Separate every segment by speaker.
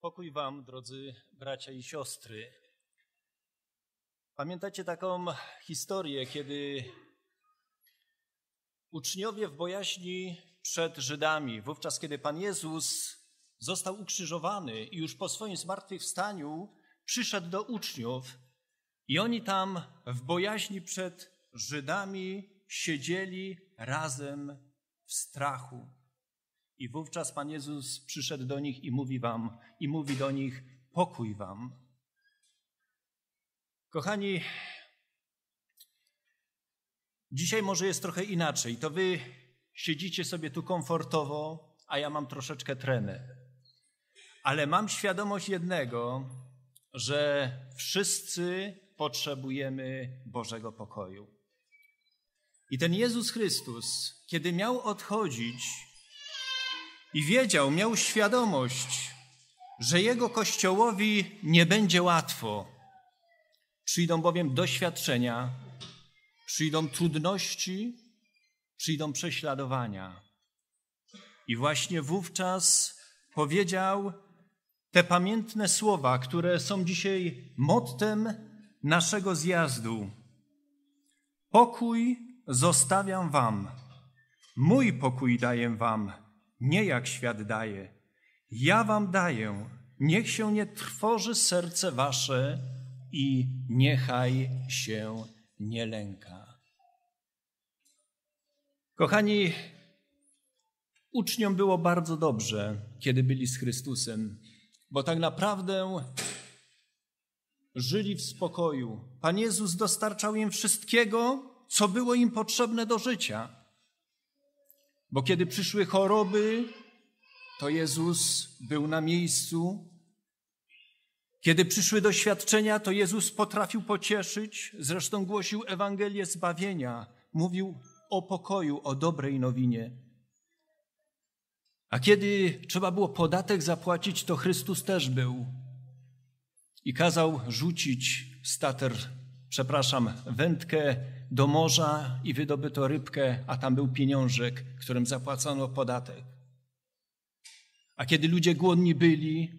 Speaker 1: Pokój Wam, drodzy bracia i siostry. Pamiętacie taką historię, kiedy uczniowie w bojaźni przed Żydami, wówczas kiedy Pan Jezus został ukrzyżowany i już po swoim zmartwychwstaniu przyszedł do uczniów, i oni tam w bojaźni przed Żydami siedzieli razem w strachu. I wówczas Pan Jezus przyszedł do nich i mówi wam, i mówi do nich, pokój wam. Kochani, dzisiaj może jest trochę inaczej. To wy siedzicie sobie tu komfortowo, a ja mam troszeczkę trenę. Ale mam świadomość jednego, że wszyscy potrzebujemy Bożego pokoju. I ten Jezus Chrystus, kiedy miał odchodzić, i wiedział, miał świadomość, że jego kościołowi nie będzie łatwo. Przyjdą bowiem doświadczenia, przyjdą trudności, przyjdą prześladowania. I właśnie wówczas powiedział te pamiętne słowa, które są dzisiaj mottem naszego zjazdu. Pokój zostawiam wam, mój pokój daję wam nie jak świat daje. Ja wam daję, niech się nie trwoży serce wasze i niechaj się nie lęka. Kochani, uczniom było bardzo dobrze, kiedy byli z Chrystusem, bo tak naprawdę żyli w spokoju. Pan Jezus dostarczał im wszystkiego, co było im potrzebne do życia. Bo kiedy przyszły choroby, to Jezus był na miejscu. Kiedy przyszły doświadczenia, to Jezus potrafił pocieszyć, zresztą głosił Ewangelię zbawienia, mówił o pokoju, o dobrej nowinie. A kiedy trzeba było podatek zapłacić, to Chrystus też był i kazał rzucić stater, przepraszam, wędkę do morza i wydobyto rybkę, a tam był pieniążek, którym zapłacono podatek. A kiedy ludzie głodni byli,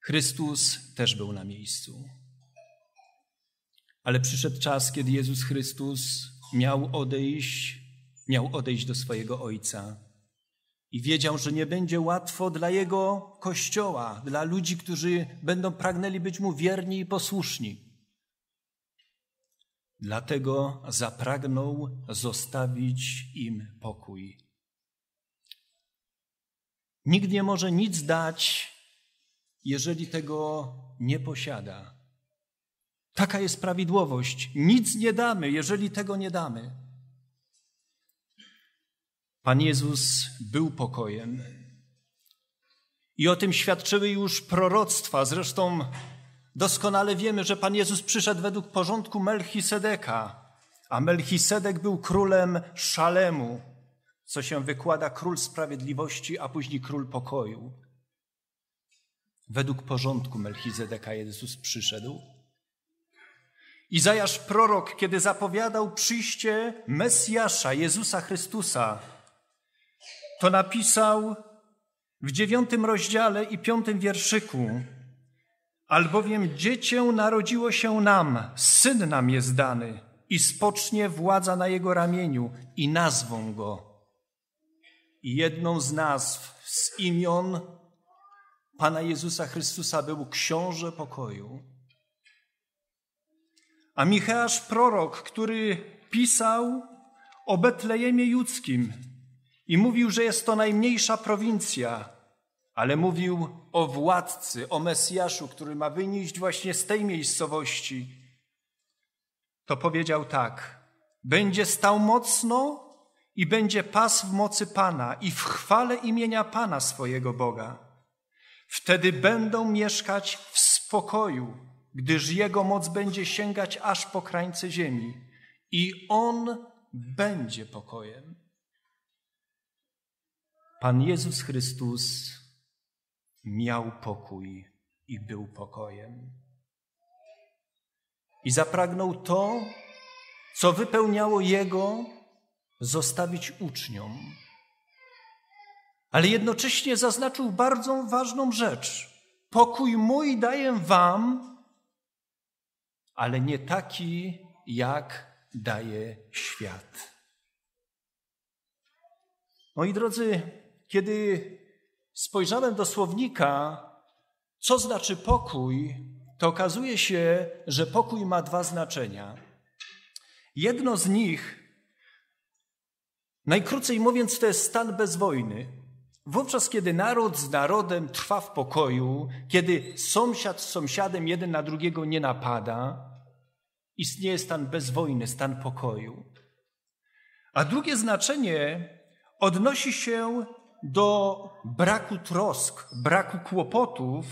Speaker 1: Chrystus też był na miejscu. Ale przyszedł czas, kiedy Jezus Chrystus miał odejść, miał odejść do swojego Ojca. I wiedział, że nie będzie łatwo dla Jego Kościoła, dla ludzi, którzy będą pragnęli być Mu wierni i posłuszni. Dlatego zapragnął zostawić im pokój. Nikt nie może nic dać, jeżeli tego nie posiada. Taka jest prawidłowość. Nic nie damy, jeżeli tego nie damy. Pan Jezus był pokojem. I o tym świadczyły już proroctwa. Zresztą Doskonale wiemy, że Pan Jezus przyszedł według porządku Melchisedeka, a Melchisedek był królem szalemu, co się wykłada król sprawiedliwości, a później król pokoju. Według porządku Melchizedeka Jezus przyszedł. Izajasz prorok, kiedy zapowiadał przyjście Mesjasza, Jezusa Chrystusa, to napisał w dziewiątym rozdziale i piątym wierszyku Albowiem dziecię narodziło się nam, syn nam jest dany i spocznie władza na jego ramieniu i nazwą go. I jedną z nazw, z imion Pana Jezusa Chrystusa był Książę Pokoju. A Micheasz prorok, który pisał o Betlejemie Judzkim i mówił, że jest to najmniejsza prowincja, ale mówił o władcy, o Mesjaszu, który ma wynieść właśnie z tej miejscowości, to powiedział tak: Będzie stał mocno i będzie pas w mocy Pana i w chwale imienia Pana swojego Boga. Wtedy będą mieszkać w spokoju, gdyż Jego moc będzie sięgać aż po krańce ziemi i On będzie pokojem. Pan Jezus Chrystus miał pokój i był pokojem. I zapragnął to, co wypełniało jego, zostawić uczniom. Ale jednocześnie zaznaczył bardzo ważną rzecz. Pokój mój daję wam, ale nie taki, jak daje świat. Moi drodzy, kiedy spojrzałem do słownika, co znaczy pokój, to okazuje się, że pokój ma dwa znaczenia. Jedno z nich, najkrócej mówiąc, to jest stan bez wojny. Wówczas, kiedy naród z narodem trwa w pokoju, kiedy sąsiad z sąsiadem jeden na drugiego nie napada, istnieje stan bez wojny, stan pokoju. A drugie znaczenie odnosi się do braku trosk, braku kłopotów,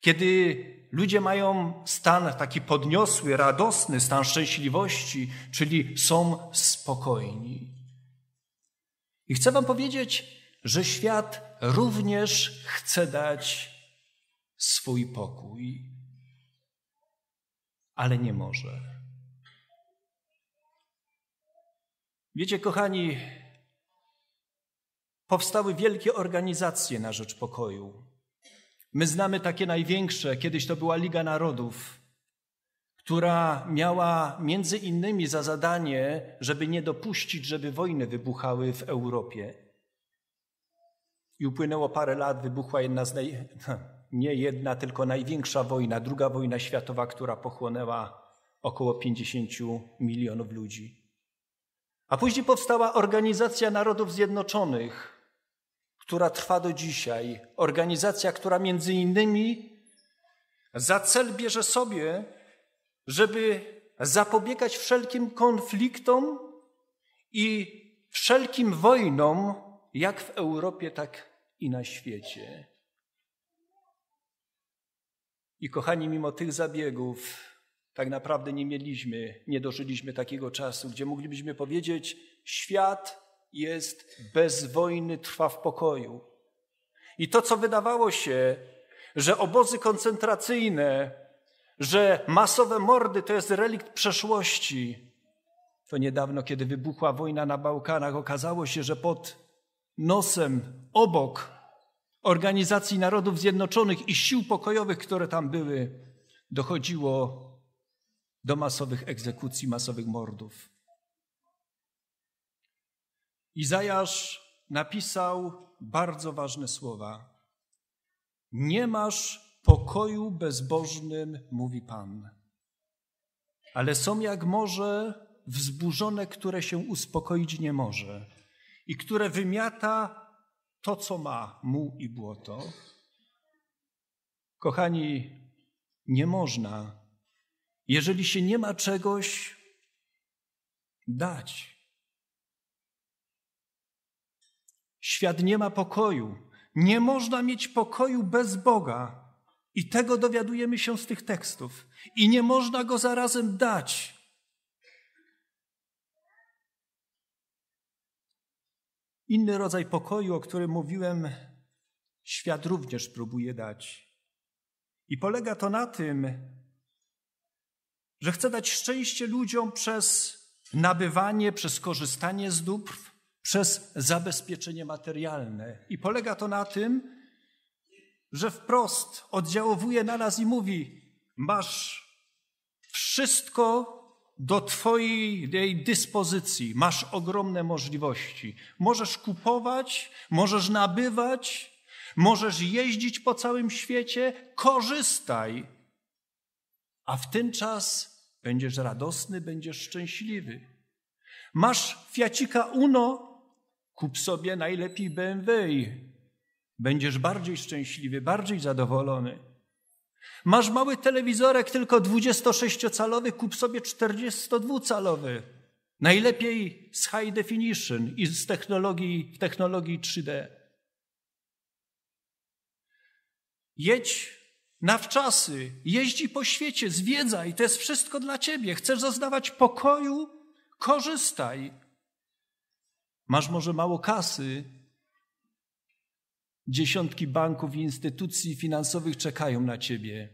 Speaker 1: kiedy ludzie mają stan taki podniosły, radosny, stan szczęśliwości, czyli są spokojni. I chcę Wam powiedzieć, że świat również chce dać swój pokój, ale nie może. Wiecie, kochani, powstały wielkie organizacje na rzecz pokoju. My znamy takie największe, kiedyś to była Liga Narodów, która miała między innymi za zadanie, żeby nie dopuścić, żeby wojny wybuchały w Europie. I upłynęło parę lat, wybuchła jedna z naj... nie jedna, tylko największa wojna, druga wojna światowa, która pochłonęła około 50 milionów ludzi. A później powstała Organizacja Narodów Zjednoczonych, która trwa do dzisiaj. Organizacja, która między innymi za cel bierze sobie, żeby zapobiegać wszelkim konfliktom i wszelkim wojnom, jak w Europie, tak i na świecie. I kochani, mimo tych zabiegów, tak naprawdę nie mieliśmy, nie dożyliśmy takiego czasu, gdzie moglibyśmy powiedzieć: świat jest bez wojny, trwa w pokoju. I to, co wydawało się, że obozy koncentracyjne, że masowe mordy to jest relikt przeszłości, to niedawno, kiedy wybuchła wojna na Bałkanach, okazało się, że pod nosem, obok Organizacji Narodów Zjednoczonych i sił pokojowych, które tam były, dochodziło do masowych egzekucji, masowych mordów. Izajasz napisał bardzo ważne słowa. Nie masz pokoju bezbożnym, mówi Pan, ale są jak morze wzburzone, które się uspokoić nie może i które wymiata to, co ma Mu i błoto. Kochani, nie można, jeżeli się nie ma czegoś, dać. Świat nie ma pokoju. Nie można mieć pokoju bez Boga. I tego dowiadujemy się z tych tekstów. I nie można go zarazem dać. Inny rodzaj pokoju, o którym mówiłem, świat również próbuje dać. I polega to na tym, że chce dać szczęście ludziom przez nabywanie, przez korzystanie z dóbr, przez zabezpieczenie materialne. I polega to na tym, że wprost oddziałuje na nas i mówi: Masz wszystko do Twojej dyspozycji, masz ogromne możliwości. Możesz kupować, możesz nabywać, możesz jeździć po całym świecie, korzystaj. A w ten czas będziesz radosny, będziesz szczęśliwy. Masz fiacika Uno, Kup sobie najlepiej BMW będziesz bardziej szczęśliwy, bardziej zadowolony. Masz mały telewizorek, tylko 26-calowy, kup sobie 42-calowy. Najlepiej z high definition i z technologii, technologii 3D. Jedź na wczasy, jeździ po świecie, zwiedzaj, to jest wszystko dla ciebie. Chcesz zaznawać pokoju? Korzystaj. Masz może mało kasy, dziesiątki banków i instytucji finansowych czekają na ciebie.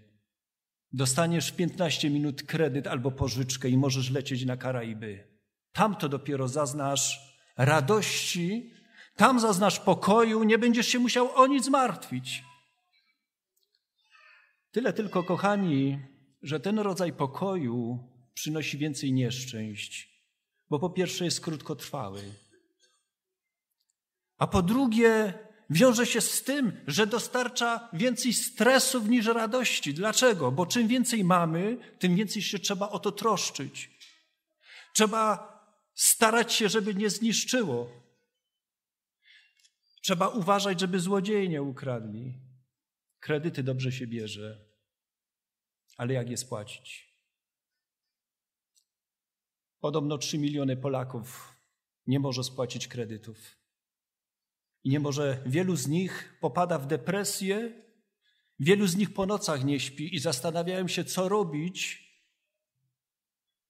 Speaker 1: Dostaniesz 15 minut kredyt albo pożyczkę i możesz lecieć na Karaiby. Tam to dopiero zaznasz radości, tam zaznasz pokoju, nie będziesz się musiał o nic martwić. Tyle tylko, kochani, że ten rodzaj pokoju przynosi więcej nieszczęść, bo po pierwsze jest krótkotrwały. A po drugie, wiąże się z tym, że dostarcza więcej stresów niż radości. Dlaczego? Bo czym więcej mamy, tym więcej się trzeba o to troszczyć. Trzeba starać się, żeby nie zniszczyło. Trzeba uważać, żeby złodzieje nie ukradli. Kredyty dobrze się bierze, ale jak je spłacić? Podobno 3 miliony Polaków nie może spłacić kredytów. I nie może wielu z nich popada w depresję, wielu z nich po nocach nie śpi i zastanawiają się, co robić,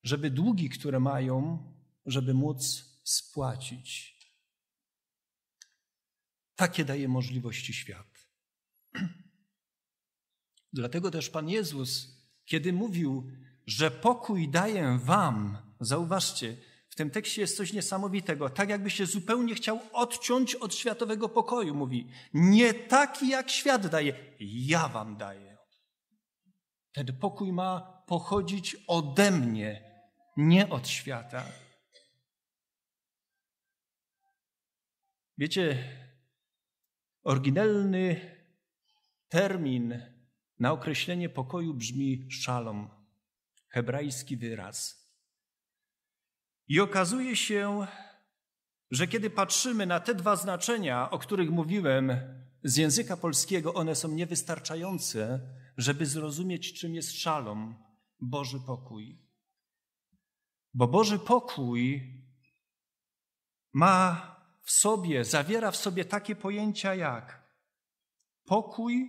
Speaker 1: żeby długi, które mają, żeby móc spłacić. Takie daje możliwości świat. Dlatego też Pan Jezus, kiedy mówił, że pokój daję Wam, zauważcie, tym tekście jest coś niesamowitego. Tak jakby się zupełnie chciał odciąć od światowego pokoju, mówi. Nie taki jak świat daje, ja wam daję. Ten pokój ma pochodzić ode mnie, nie od świata. Wiecie, oryginalny termin na określenie pokoju brzmi szalom, hebrajski wyraz. I okazuje się, że kiedy patrzymy na te dwa znaczenia, o których mówiłem z języka polskiego, one są niewystarczające, żeby zrozumieć, czym jest szalom, Boży pokój. Bo Boży pokój ma w sobie, zawiera w sobie takie pojęcia jak pokój,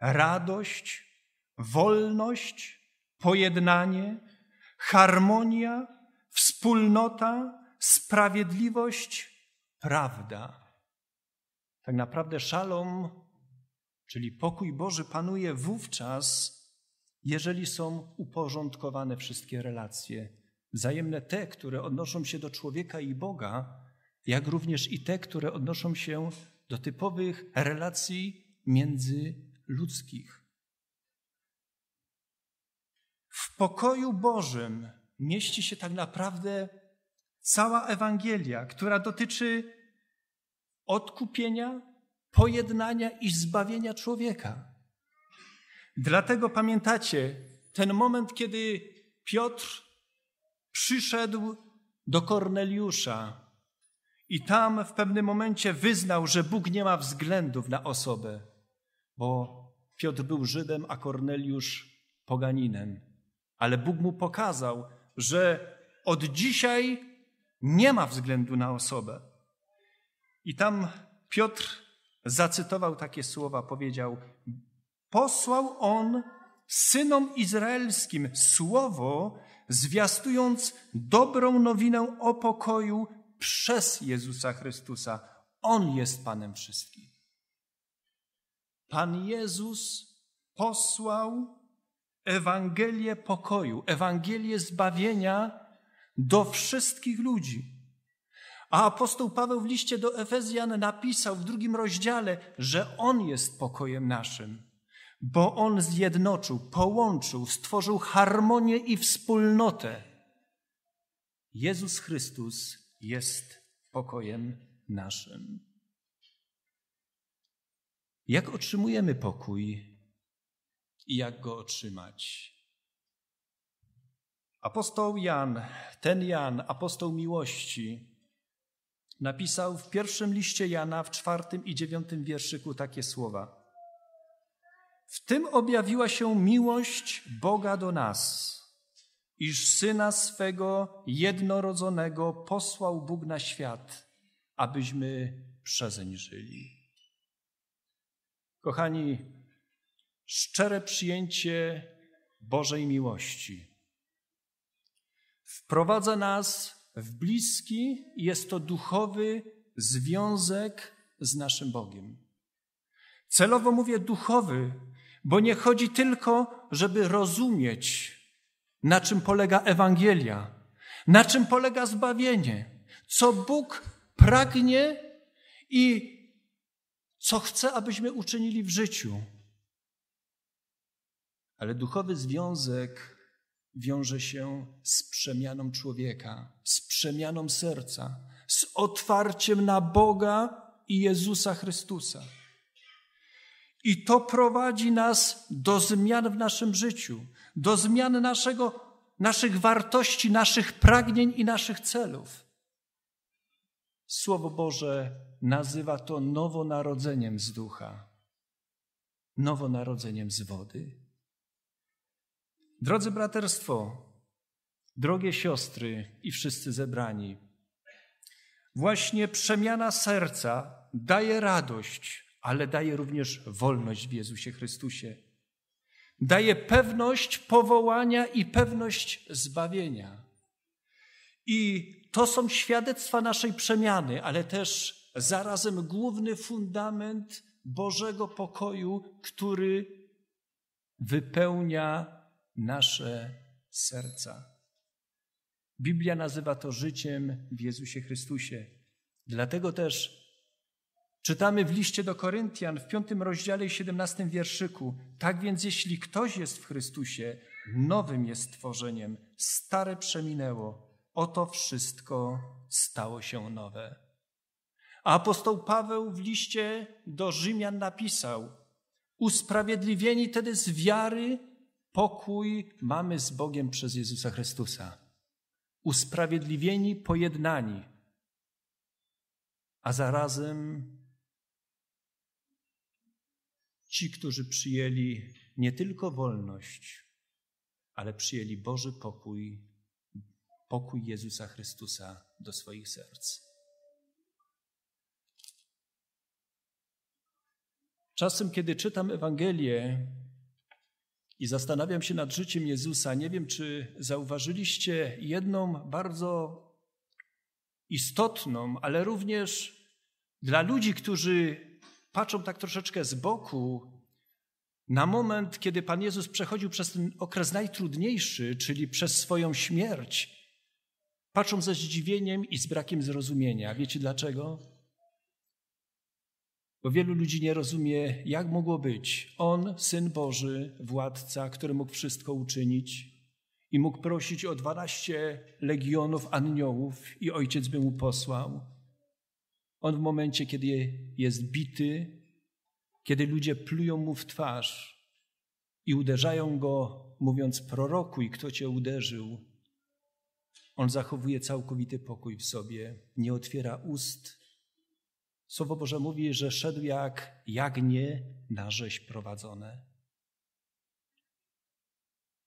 Speaker 1: radość, wolność, pojednanie, harmonia wspólnota, sprawiedliwość, prawda. Tak naprawdę szalom, czyli pokój Boży, panuje wówczas, jeżeli są uporządkowane wszystkie relacje, wzajemne te, które odnoszą się do człowieka i Boga, jak również i te, które odnoszą się do typowych relacji międzyludzkich. W pokoju Bożym mieści się tak naprawdę cała Ewangelia, która dotyczy odkupienia, pojednania i zbawienia człowieka. Dlatego pamiętacie ten moment, kiedy Piotr przyszedł do Korneliusza i tam w pewnym momencie wyznał, że Bóg nie ma względów na osobę, bo Piotr był Żydem, a Korneliusz poganinem. Ale Bóg mu pokazał, że od dzisiaj nie ma względu na osobę. I tam Piotr zacytował takie słowa, powiedział: Posłał on synom izraelskim słowo, zwiastując dobrą nowinę o pokoju przez Jezusa Chrystusa. On jest Panem wszystkim. Pan Jezus posłał Ewangelię pokoju, Ewangelię zbawienia do wszystkich ludzi. A apostoł Paweł w liście do Efezjan napisał w drugim rozdziale, że On jest pokojem naszym, bo On zjednoczył, połączył, stworzył harmonię i wspólnotę. Jezus Chrystus jest pokojem naszym. Jak otrzymujemy pokój i jak go otrzymać. Apostoł Jan, ten Jan, apostoł miłości, napisał w pierwszym liście Jana w czwartym i dziewiątym wierszyku takie słowa. W tym objawiła się miłość Boga do nas, iż Syna swego jednorodzonego posłał Bóg na świat, abyśmy przezeń żyli. Kochani, szczere przyjęcie Bożej miłości. Wprowadza nas w bliski i jest to duchowy związek z naszym Bogiem. Celowo mówię duchowy, bo nie chodzi tylko, żeby rozumieć, na czym polega Ewangelia, na czym polega zbawienie, co Bóg pragnie i co chce, abyśmy uczynili w życiu. Ale duchowy związek wiąże się z przemianą człowieka, z przemianą serca, z otwarciem na Boga i Jezusa Chrystusa. I to prowadzi nas do zmian w naszym życiu, do zmian naszego, naszych wartości, naszych pragnień i naszych celów. Słowo Boże nazywa to nowonarodzeniem z ducha, nowonarodzeniem z wody Drodzy braterstwo, drogie siostry i wszyscy zebrani, właśnie przemiana serca daje radość, ale daje również wolność w Jezusie Chrystusie. Daje pewność powołania i pewność zbawienia. I to są świadectwa naszej przemiany, ale też zarazem główny fundament Bożego pokoju, który wypełnia nasze serca. Biblia nazywa to życiem w Jezusie Chrystusie. Dlatego też czytamy w liście do Koryntian w piątym rozdziale i siedemnastym wierszyku. Tak więc, jeśli ktoś jest w Chrystusie, nowym jest stworzeniem, stare przeminęło, oto wszystko stało się nowe. A apostoł Paweł w liście do Rzymian napisał: Usprawiedliwieni tedy z wiary Pokój mamy z Bogiem przez Jezusa Chrystusa. Usprawiedliwieni, pojednani, a zarazem ci, którzy przyjęli nie tylko wolność, ale przyjęli Boży pokój, pokój Jezusa Chrystusa do swoich serc. Czasem, kiedy czytam Ewangelię, i zastanawiam się nad życiem Jezusa. Nie wiem, czy zauważyliście jedną bardzo istotną, ale również dla ludzi, którzy patrzą tak troszeczkę z boku na moment, kiedy Pan Jezus przechodził przez ten okres najtrudniejszy, czyli przez swoją śmierć, patrzą ze zdziwieniem i z brakiem zrozumienia. Wiecie dlaczego? Bo wielu ludzi nie rozumie, jak mogło być. On, syn Boży, władca, który mógł wszystko uczynić i mógł prosić o 12 legionów aniołów, i ojciec by mu posłał. On w momencie, kiedy jest bity, kiedy ludzie plują mu w twarz i uderzają go, mówiąc: I kto cię uderzył. On zachowuje całkowity pokój w sobie, nie otwiera ust, Słowo Boże mówi, że szedł jak jagnie na rzeź prowadzone.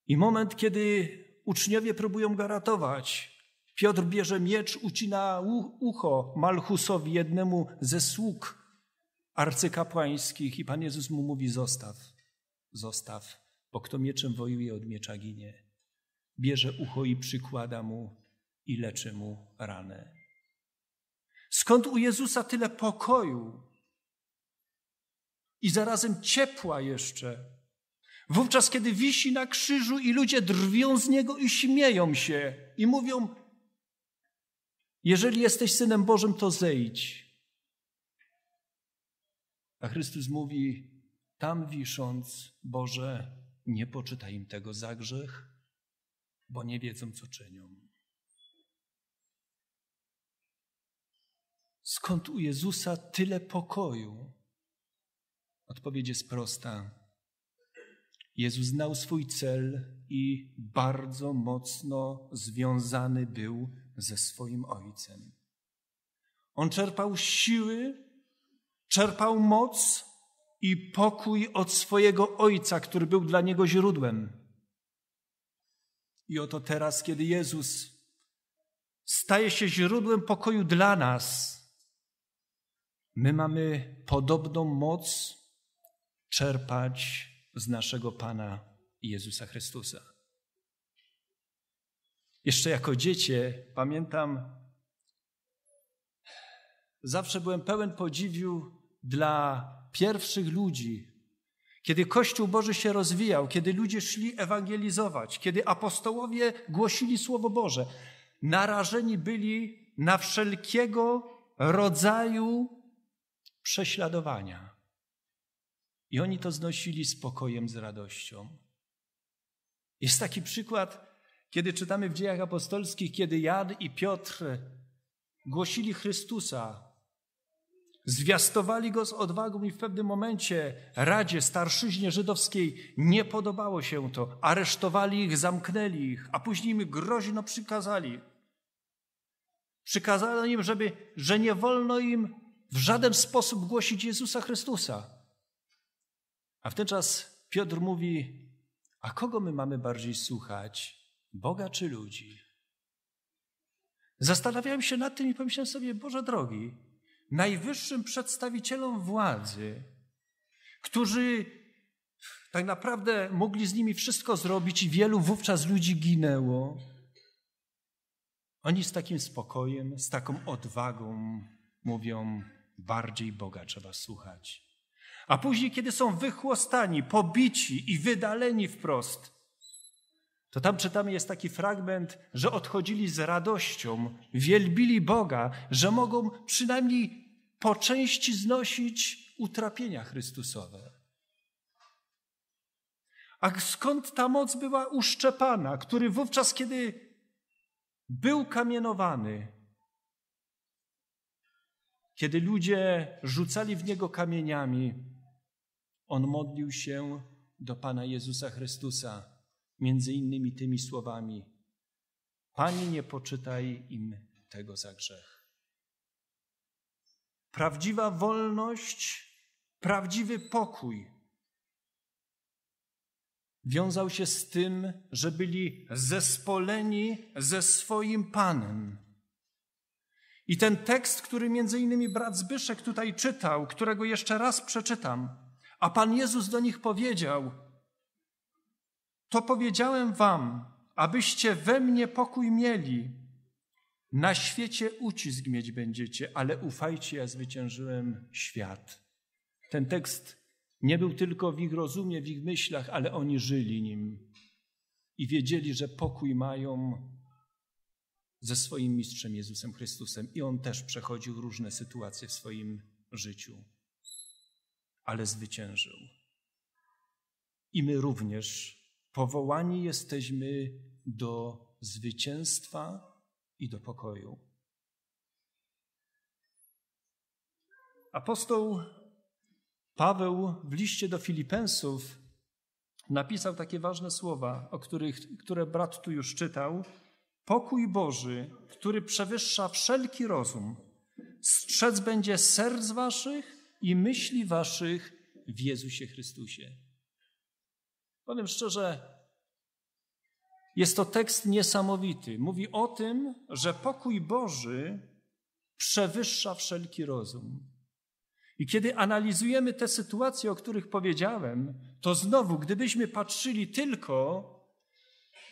Speaker 1: I moment, kiedy uczniowie próbują go ratować, Piotr bierze miecz, ucina ucho Malchusowi, jednemu ze sług arcykapłańskich i Pan Jezus mu mówi zostaw, zostaw, bo kto mieczem wojuje, od miecza ginie. Bierze ucho i przykłada mu i leczy mu ranę. Skąd u Jezusa tyle pokoju i zarazem ciepła jeszcze? Wówczas, kiedy wisi na krzyżu i ludzie drwią z niego i śmieją się i mówią: Jeżeli jesteś synem Bożym, to zejdź. A Chrystus mówi: Tam wisząc, Boże, nie poczytaj im tego za grzech, bo nie wiedzą, co czynią. Skąd u Jezusa tyle pokoju? Odpowiedź jest prosta. Jezus znał swój cel i bardzo mocno związany był ze swoim Ojcem. On czerpał siły, czerpał moc i pokój od swojego Ojca, który był dla niego źródłem. I oto teraz, kiedy Jezus staje się źródłem pokoju dla nas, My mamy podobną moc czerpać z naszego Pana Jezusa Chrystusa. Jeszcze jako dziecię pamiętam, zawsze byłem pełen podziwiu dla pierwszych ludzi, kiedy Kościół Boży się rozwijał, kiedy ludzie szli ewangelizować, kiedy apostołowie głosili Słowo Boże, narażeni byli na wszelkiego rodzaju prześladowania. I oni to znosili spokojem, z radością. Jest taki przykład, kiedy czytamy w dziejach apostolskich, kiedy Jan i Piotr głosili Chrystusa, zwiastowali go z odwagą i w pewnym momencie Radzie, starszyźnie żydowskiej nie podobało się to. Aresztowali ich, zamknęli ich, a później im groźno przykazali. Przykazano im, żeby, że nie wolno im w żaden sposób głosić Jezusa Chrystusa. A wtenczas Piotr mówi: A kogo my mamy bardziej słuchać? Boga czy ludzi? Zastanawiałem się nad tym i pomyślałem sobie: Boże drogi, najwyższym przedstawicielom władzy, którzy tak naprawdę mogli z nimi wszystko zrobić i wielu wówczas ludzi ginęło. Oni z takim spokojem, z taką odwagą mówią: bardziej Boga trzeba słuchać. A później, kiedy są wychłostani, pobici i wydaleni wprost, to tam czytamy jest taki fragment, że odchodzili z radością, wielbili Boga, że mogą przynajmniej po części znosić utrapienia Chrystusowe. A skąd ta moc była uszczepana, który wówczas, kiedy był kamienowany, kiedy ludzie rzucali w niego kamieniami, on modlił się do Pana Jezusa Chrystusa, między innymi tymi słowami: Panie, nie poczytaj im tego za grzech. Prawdziwa wolność, prawdziwy pokój wiązał się z tym, że byli zespoleni ze swoim Panem i ten tekst, który między innymi brat Zbyszek tutaj czytał, którego jeszcze raz przeczytam, a Pan Jezus do nich powiedział: To powiedziałem wam, abyście we mnie pokój mieli. Na świecie ucisk mieć będziecie, ale ufajcie, ja zwyciężyłem świat. Ten tekst nie był tylko w ich rozumie, w ich myślach, ale oni żyli nim i wiedzieli, że pokój mają ze swoim mistrzem Jezusem Chrystusem i on też przechodził różne sytuacje w swoim życiu, ale zwyciężył. I my również powołani jesteśmy do zwycięstwa i do pokoju. Apostoł Paweł w liście do Filipensów napisał takie ważne słowa, o których, które brat tu już czytał. Pokój Boży, który przewyższa wszelki rozum, strzec będzie serc waszych i myśli waszych w Jezusie Chrystusie. Powiem szczerze, jest to tekst niesamowity. Mówi o tym, że pokój Boży przewyższa wszelki rozum. I kiedy analizujemy te sytuacje, o których powiedziałem, to znowu, gdybyśmy patrzyli tylko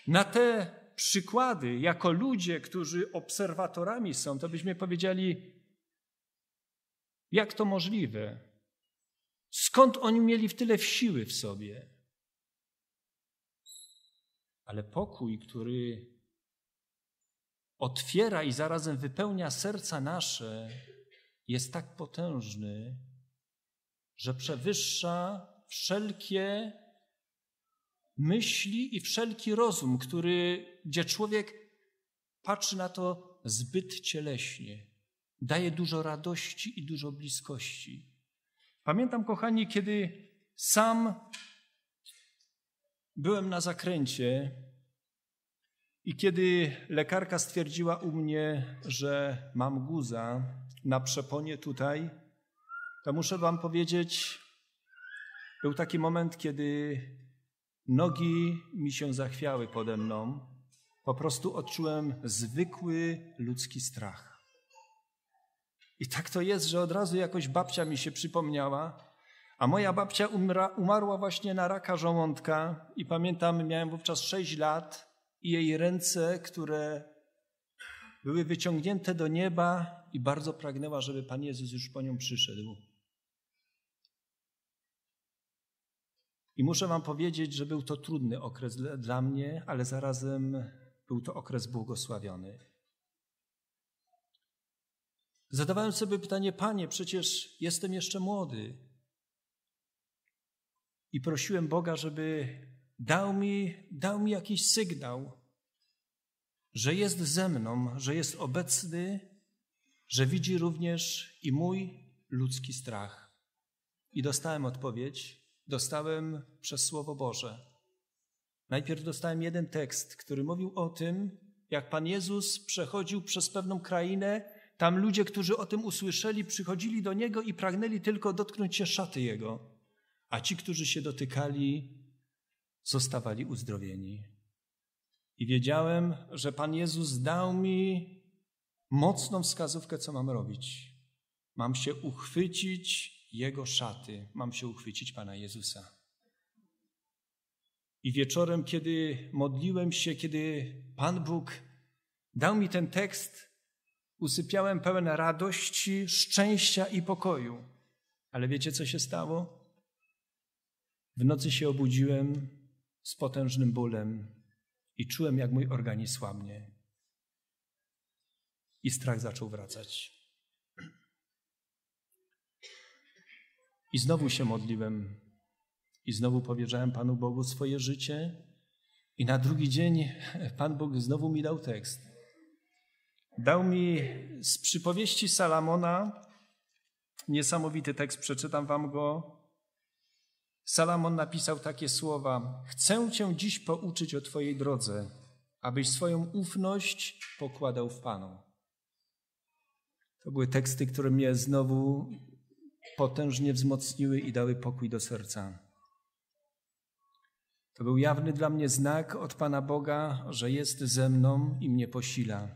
Speaker 1: na te przykłady, jako ludzie, którzy obserwatorami są, to byśmy powiedzieli, jak to możliwe? Skąd oni mieli w tyle siły w sobie? Ale pokój, który otwiera i zarazem wypełnia serca nasze, jest tak potężny, że przewyższa wszelkie myśli i wszelki rozum, który, gdzie człowiek patrzy na to zbyt cieleśnie, daje dużo radości i dużo bliskości. Pamiętam, kochani, kiedy sam byłem na zakręcie i kiedy lekarka stwierdziła u mnie, że mam guza na przeponie tutaj, to muszę Wam powiedzieć, był taki moment, kiedy Nogi mi się zachwiały pode mną. Po prostu odczułem zwykły ludzki strach. I tak to jest, że od razu jakoś babcia mi się przypomniała, a moja babcia umra, umarła właśnie na raka żołądka i pamiętam, miałem wówczas 6 lat i jej ręce, które były wyciągnięte do nieba i bardzo pragnęła, żeby Pan Jezus już po nią przyszedł. I muszę Wam powiedzieć, że był to trudny okres dla mnie, ale zarazem był to okres błogosławiony. Zadawałem sobie pytanie, Panie, przecież jestem jeszcze młody. I prosiłem Boga, żeby dał mi, dał mi jakiś sygnał, że jest ze mną, że jest obecny, że widzi również i mój ludzki strach. I dostałem odpowiedź: dostałem przez Słowo Boże. Najpierw dostałem jeden tekst, który mówił o tym, jak Pan Jezus przechodził przez pewną krainę, tam ludzie, którzy o tym usłyszeli, przychodzili do Niego i pragnęli tylko dotknąć się szaty Jego, a ci, którzy się dotykali, zostawali uzdrowieni. I wiedziałem, że Pan Jezus dał mi mocną wskazówkę, co mam robić. Mam się uchwycić jego szaty mam się uchwycić Pana Jezusa. I wieczorem, kiedy modliłem się, kiedy Pan Bóg dał mi ten tekst, usypiałem pełen radości, szczęścia i pokoju. Ale wiecie, co się stało? W nocy się obudziłem z potężnym bólem i czułem, jak mój organizm słabnie. I strach zaczął wracać. I znowu się modliłem. I znowu powierzałem Panu Bogu swoje życie. I na drugi dzień Pan Bóg znowu mi dał tekst. Dał mi z przypowieści Salamona niesamowity tekst, przeczytam Wam go. Salamon napisał takie słowa: Chcę Cię dziś pouczyć o Twojej drodze, abyś swoją ufność pokładał w Panu. To były teksty, które mnie znowu potężnie wzmocniły i dały pokój do serca. To był jawny dla mnie znak od Pana Boga, że jest ze mną i mnie posila.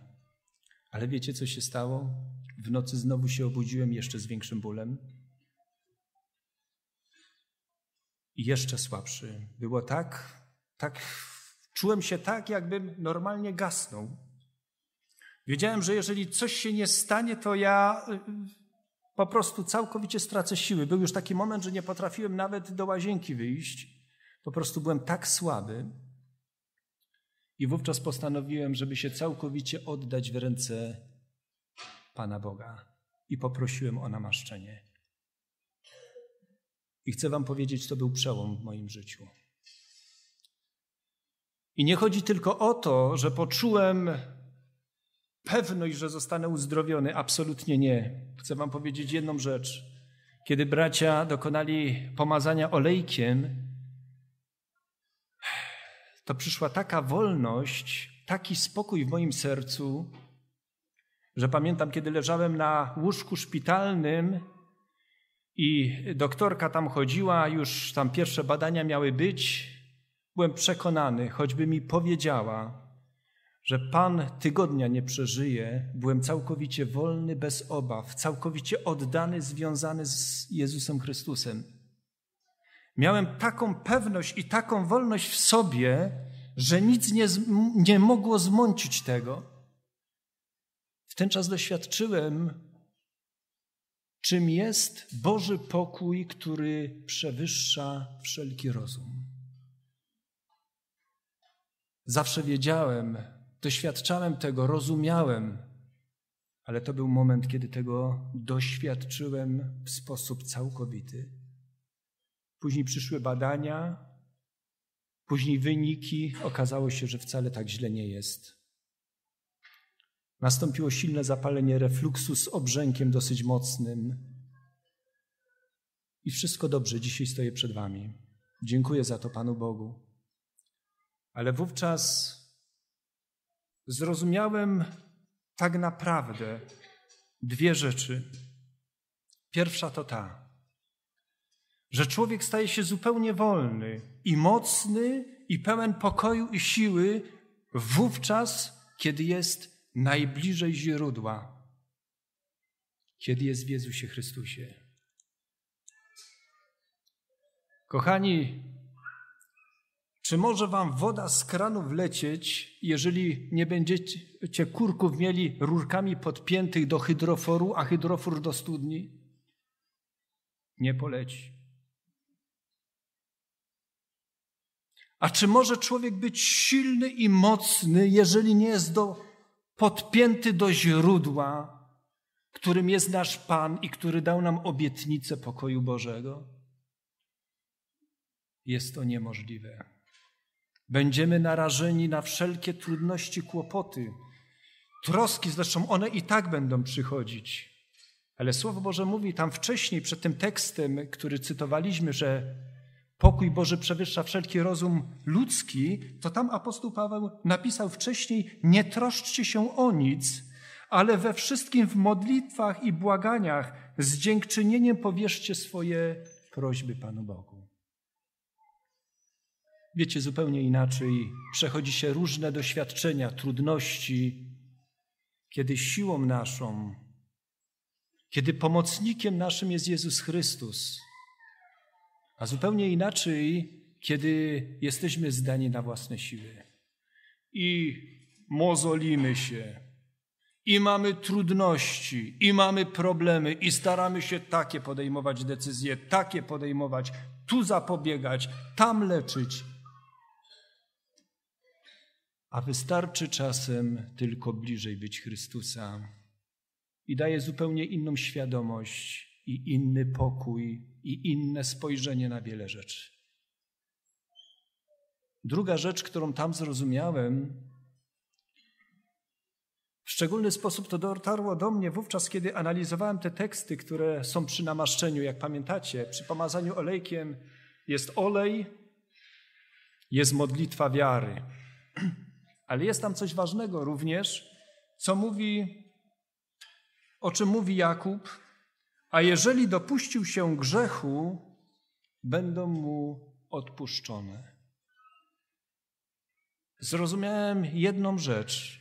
Speaker 1: Ale wiecie, co się stało? W nocy znowu się obudziłem jeszcze z większym bólem. I jeszcze słabszy. Było tak, tak, czułem się tak, jakbym normalnie gasnął. Wiedziałem, że jeżeli coś się nie stanie, to ja y, po prostu całkowicie stracę siły. Był już taki moment, że nie potrafiłem nawet do łazienki wyjść. Po prostu byłem tak słaby. I wówczas postanowiłem, żeby się całkowicie oddać w ręce Pana Boga. I poprosiłem o namaszczenie. I chcę Wam powiedzieć, to był przełom w moim życiu. I nie chodzi tylko o to, że poczułem pewność, że zostanę uzdrowiony? Absolutnie nie. Chcę Wam powiedzieć jedną rzecz. Kiedy bracia dokonali pomazania olejkiem, to przyszła taka wolność, taki spokój w moim sercu, że pamiętam, kiedy leżałem na łóżku szpitalnym i doktorka tam chodziła, już tam pierwsze badania miały być, byłem przekonany, choćby mi powiedziała, że Pan tygodnia nie przeżyje, byłem całkowicie wolny, bez obaw, całkowicie oddany, związany z Jezusem Chrystusem. Miałem taką pewność i taką wolność w sobie, że nic nie, nie mogło zmącić tego. W ten czas doświadczyłem, czym jest Boży pokój, który przewyższa wszelki rozum. Zawsze wiedziałem, Doświadczałem tego, rozumiałem, ale to był moment, kiedy tego doświadczyłem w sposób całkowity. Później przyszły badania, później wyniki. Okazało się, że wcale tak źle nie jest. Nastąpiło silne zapalenie refluksu z obrzękiem dosyć mocnym. I wszystko dobrze, dzisiaj stoję przed Wami. Dziękuję za to Panu Bogu. Ale wówczas zrozumiałem tak naprawdę dwie rzeczy. Pierwsza to ta, że człowiek staje się zupełnie wolny i mocny i pełen pokoju i siły wówczas, kiedy jest najbliżej źródła, kiedy jest w Jezusie Chrystusie. Kochani, czy może wam woda z kranu wlecieć, jeżeli nie będziecie kurków mieli rurkami podpiętych do hydroforu, a hydrofor do studni? Nie poleci. A czy może człowiek być silny i mocny, jeżeli nie jest do, podpięty do źródła, którym jest nasz Pan i który dał nam obietnicę pokoju Bożego? Jest to niemożliwe. Będziemy narażeni na wszelkie trudności, kłopoty, troski, zresztą one i tak będą przychodzić. Ale Słowo Boże mówi tam wcześniej, przed tym tekstem, który cytowaliśmy, że pokój Boży przewyższa wszelki rozum ludzki, to tam apostoł Paweł napisał wcześniej: Nie troszczcie się o nic, ale we wszystkim w modlitwach i błaganiach z dziękczynieniem powierzcie swoje prośby Panu Bogu. Wiecie, zupełnie inaczej przechodzi się różne doświadczenia, trudności, kiedy siłą naszą, kiedy pomocnikiem naszym jest Jezus Chrystus, a zupełnie inaczej, kiedy jesteśmy zdani na własne siły i mozolimy się, i mamy trudności, i mamy problemy, i staramy się takie podejmować decyzje, takie podejmować, tu zapobiegać, tam leczyć, a wystarczy czasem tylko bliżej być Chrystusa i daje zupełnie inną świadomość i inny pokój i inne spojrzenie na wiele rzeczy. Druga rzecz, którą tam zrozumiałem, w szczególny sposób to dotarło do mnie wówczas, kiedy analizowałem te teksty, które są przy namaszczeniu. Jak pamiętacie, przy pomazaniu olejkiem jest olej, jest modlitwa wiary. Ale jest tam coś ważnego również, co mówi, o czym mówi Jakub, a jeżeli dopuścił się grzechu, będą mu odpuszczone. Zrozumiałem jedną rzecz,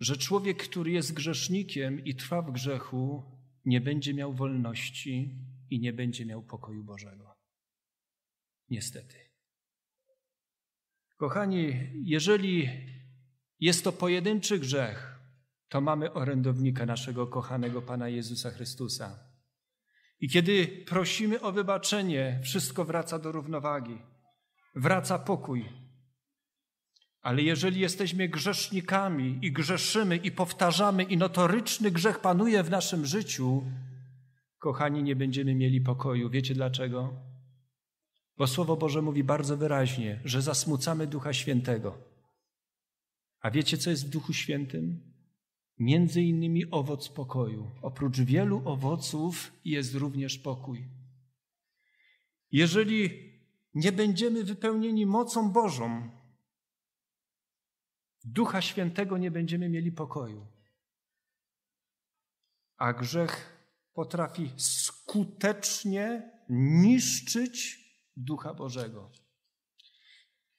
Speaker 1: że człowiek, który jest grzesznikiem i trwa w grzechu, nie będzie miał wolności i nie będzie miał pokoju Bożego. Niestety. Kochani, jeżeli jest to pojedynczy grzech, to mamy orędownika naszego kochanego Pana Jezusa Chrystusa. I kiedy prosimy o wybaczenie, wszystko wraca do równowagi, wraca pokój. Ale jeżeli jesteśmy grzesznikami i grzeszymy i powtarzamy, i notoryczny grzech panuje w naszym życiu, kochani, nie będziemy mieli pokoju. Wiecie dlaczego? Bo Słowo Boże mówi bardzo wyraźnie, że zasmucamy Ducha Świętego. A wiecie, co jest w Duchu Świętym? Między innymi owoc pokoju. Oprócz wielu owoców jest również pokój. Jeżeli nie będziemy wypełnieni mocą Bożą, Ducha Świętego nie będziemy mieli pokoju. A grzech potrafi skutecznie niszczyć Ducha Bożego.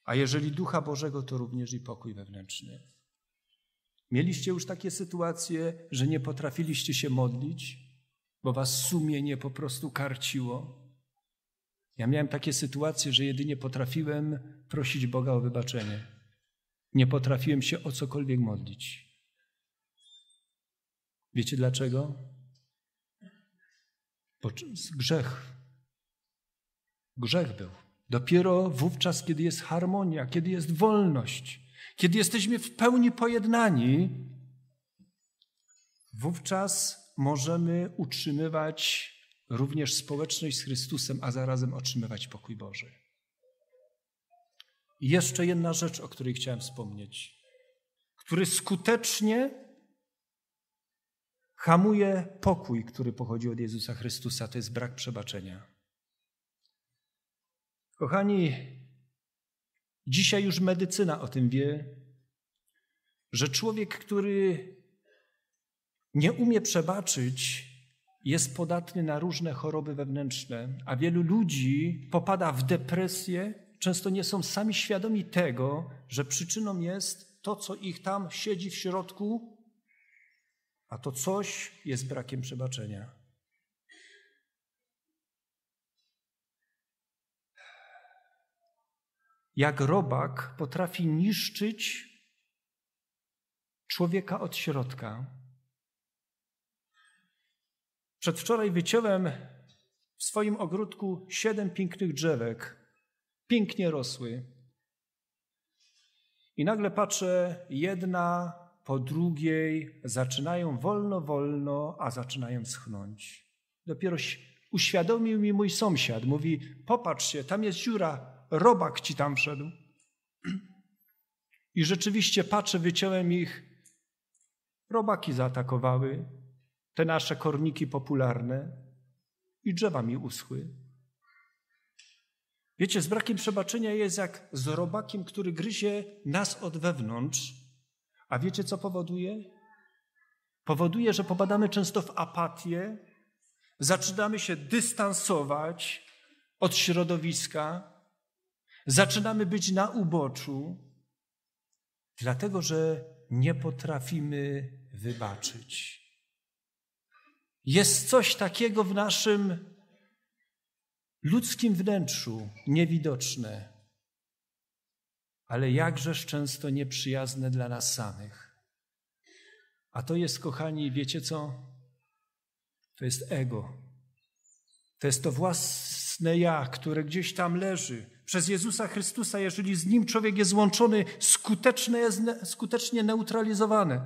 Speaker 1: A jeżeli Ducha Bożego, to również i pokój wewnętrzny. Mieliście już takie sytuacje, że nie potrafiliście się modlić, bo was sumienie po prostu karciło. Ja miałem takie sytuacje, że jedynie potrafiłem prosić Boga o wybaczenie. Nie potrafiłem się o cokolwiek modlić. Wiecie dlaczego? Bo grzech Grzech był. Dopiero wówczas, kiedy jest harmonia, kiedy jest wolność, kiedy jesteśmy w pełni pojednani, wówczas możemy utrzymywać również społeczność z Chrystusem, a zarazem otrzymywać pokój Boży. I jeszcze jedna rzecz, o której chciałem wspomnieć, który skutecznie hamuje pokój, który pochodzi od Jezusa Chrystusa, to jest brak przebaczenia. Kochani, dzisiaj już medycyna o tym wie, że człowiek, który nie umie przebaczyć, jest podatny na różne choroby wewnętrzne, a wielu ludzi popada w depresję, często nie są sami świadomi tego, że przyczyną jest to, co ich tam siedzi w środku, a to coś jest brakiem przebaczenia. jak robak potrafi niszczyć człowieka od środka. Przedwczoraj wyciąłem w swoim ogródku siedem pięknych drzewek. Pięknie rosły. I nagle patrzę, jedna po drugiej zaczynają wolno, wolno, a zaczynają schnąć. Dopiero uświadomił mi mój sąsiad. Mówi, popatrz się, tam jest dziura, robak ci tam wszedł. I rzeczywiście, patrzę, wyciąłem ich. Robaki zaatakowały te nasze korniki popularne i drzewa mi uschły. Wiecie, z brakiem przebaczenia jest jak z robakiem, który gryzie nas od wewnątrz. A wiecie, co powoduje? Powoduje, że popadamy często w apatię, zaczynamy się dystansować od środowiska, Zaczynamy być na uboczu, dlatego że nie potrafimy wybaczyć. Jest coś takiego w naszym ludzkim wnętrzu niewidoczne, ale jakżeż często nieprzyjazne dla nas samych. A to jest, kochani, wiecie co? To jest ego. To jest to własne ja, które gdzieś tam leży, przez Jezusa Chrystusa, jeżeli z Nim człowiek jest łączony, skutecznie, jest, skutecznie neutralizowany.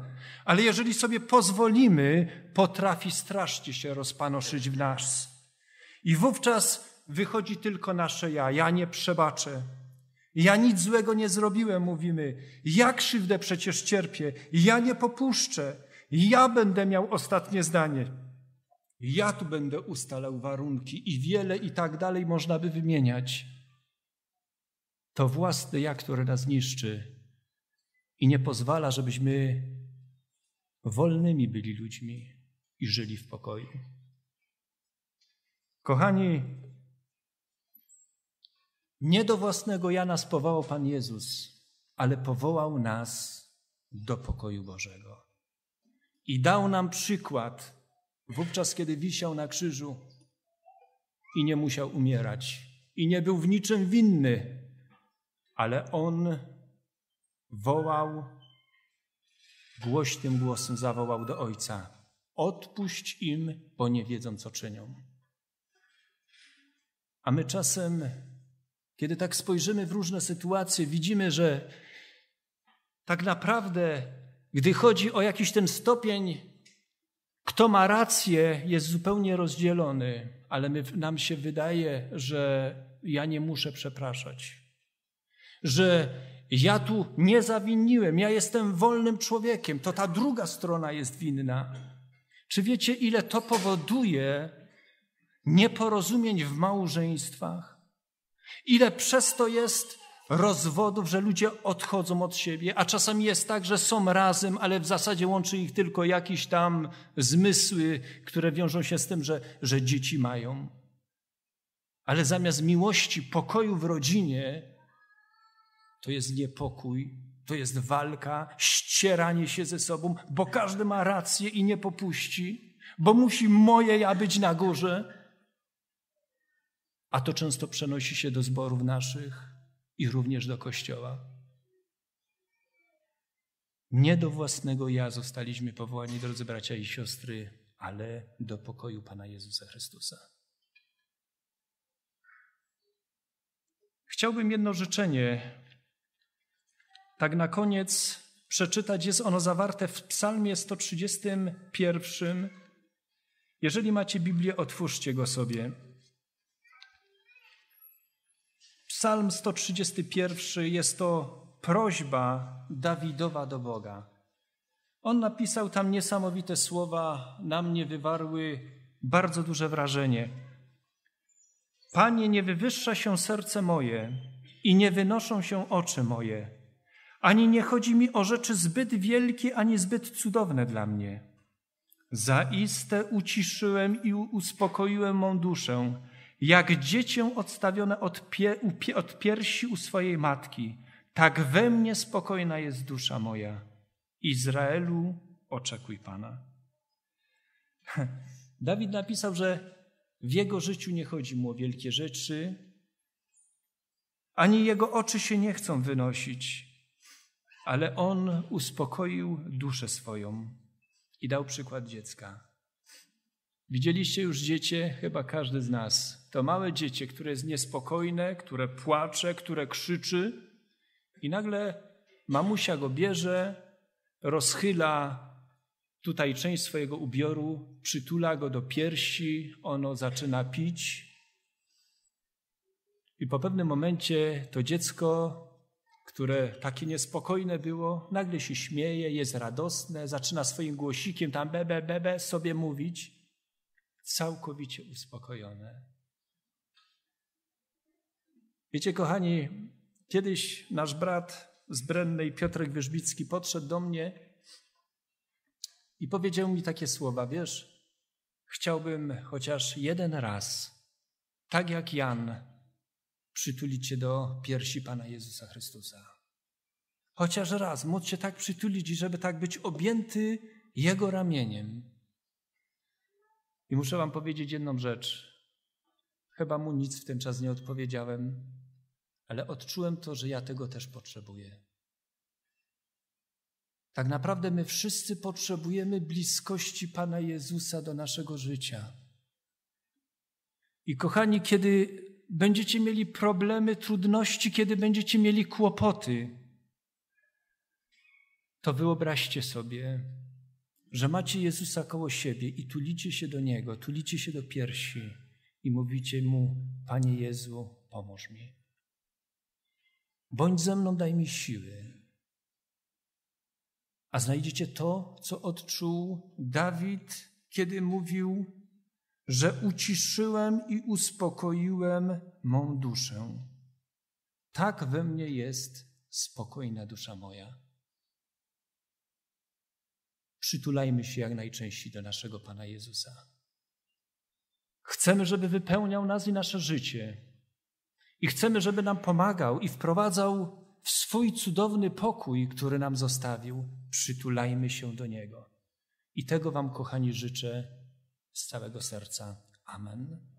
Speaker 1: Ale jeżeli sobie pozwolimy, potrafi strasznie się rozpanoszyć w nas. I wówczas wychodzi tylko nasze ja. Ja nie przebaczę. Ja nic złego nie zrobiłem, mówimy. Ja krzywdę przecież cierpię. Ja nie popuszczę. Ja będę miał ostatnie zdanie. Ja tu będę ustalał warunki i wiele i tak dalej można by wymieniać. To własne ja, które nas niszczy i nie pozwala, żebyśmy wolnymi byli ludźmi i żyli w pokoju. Kochani, nie do własnego ja nas powołał Pan Jezus, ale powołał nas do pokoju Bożego. I dał nam przykład wówczas, kiedy wisiał na krzyżu i nie musiał umierać, i nie był w niczym winny, ale on wołał, głośnym głosem zawołał do ojca: Odpuść im, bo nie wiedzą, co czynią. A my czasem, kiedy tak spojrzymy w różne sytuacje, widzimy, że tak naprawdę, gdy chodzi o jakiś ten stopień, kto ma rację, jest zupełnie rozdzielony, ale my, nam się wydaje, że ja nie muszę przepraszać że ja tu nie zawiniłem, ja jestem wolnym człowiekiem, to ta druga strona jest winna. Czy wiecie, ile to powoduje nieporozumień w małżeństwach? Ile przez to jest rozwodów, że ludzie odchodzą od siebie, a czasami jest tak, że są razem, ale w zasadzie łączy ich tylko jakieś tam zmysły, które wiążą się z tym, że, że dzieci mają. Ale zamiast miłości, pokoju w rodzinie, to jest niepokój, to jest walka, ścieranie się ze sobą, bo każdy ma rację i nie popuści, bo musi moje ja być na górze. A to często przenosi się do zborów naszych i również do kościoła. Nie do własnego ja zostaliśmy powołani, drodzy bracia i siostry, ale do pokoju Pana Jezusa Chrystusa. Chciałbym jedno życzenie tak na koniec przeczytać. Jest ono zawarte w Psalmie 131. Jeżeli macie Biblię, otwórzcie go sobie. Psalm 131 jest to prośba Dawidowa do Boga. On napisał tam niesamowite słowa, na mnie wywarły bardzo duże wrażenie. Panie, nie wywyższa się serce moje i nie wynoszą się oczy moje ani nie chodzi mi o rzeczy zbyt wielkie, ani zbyt cudowne dla mnie. Zaiste uciszyłem i uspokoiłem mą duszę, jak dziecię odstawione od, pie, od piersi u swojej matki, tak we mnie spokojna jest dusza moja. Izraelu, oczekuj Pana. Dawid napisał, że w jego życiu nie chodzi mu o wielkie rzeczy, ani jego oczy się nie chcą wynosić. Ale on uspokoił duszę swoją i dał przykład dziecka. Widzieliście już dziecię, chyba każdy z nas. To małe dziecię, które jest niespokojne, które płacze, które krzyczy, i nagle mamusia go bierze, rozchyla tutaj część swojego ubioru, przytula go do piersi, ono zaczyna pić. I po pewnym momencie to dziecko które takie niespokojne było, nagle się śmieje, jest radosne, zaczyna swoim głosikiem tam bebe, bebe sobie mówić, całkowicie uspokojone. Wiecie, kochani, kiedyś nasz brat z Brennej, Piotrek Wierzbicki, podszedł do mnie i powiedział mi takie słowa, wiesz, chciałbym chociaż jeden raz, tak jak Jan, przytulić się do piersi Pana Jezusa Chrystusa. Chociaż raz móc się tak przytulić, żeby tak być objęty Jego ramieniem. I muszę Wam powiedzieć jedną rzecz. Chyba mu nic w ten czas nie odpowiedziałem, ale odczułem to, że ja tego też potrzebuję. Tak naprawdę my wszyscy potrzebujemy bliskości Pana Jezusa do naszego życia. I kochani, kiedy będziecie mieli problemy, trudności, kiedy będziecie mieli kłopoty, to wyobraźcie sobie, że macie Jezusa koło siebie i tulicie się do Niego, tulicie się do piersi i mówicie Mu, Panie Jezu, pomóż mi. Bądź ze mną, daj mi siły. A znajdziecie to, co odczuł Dawid, kiedy mówił że uciszyłem i uspokoiłem mą duszę. Tak we mnie jest spokojna dusza moja. Przytulajmy się jak najczęściej do naszego Pana Jezusa. Chcemy, żeby wypełniał nas i nasze życie. I chcemy, żeby nam pomagał i wprowadzał w swój cudowny pokój, który nam zostawił. Przytulajmy się do Niego. I tego Wam, kochani, życzę z całego serca. Amen.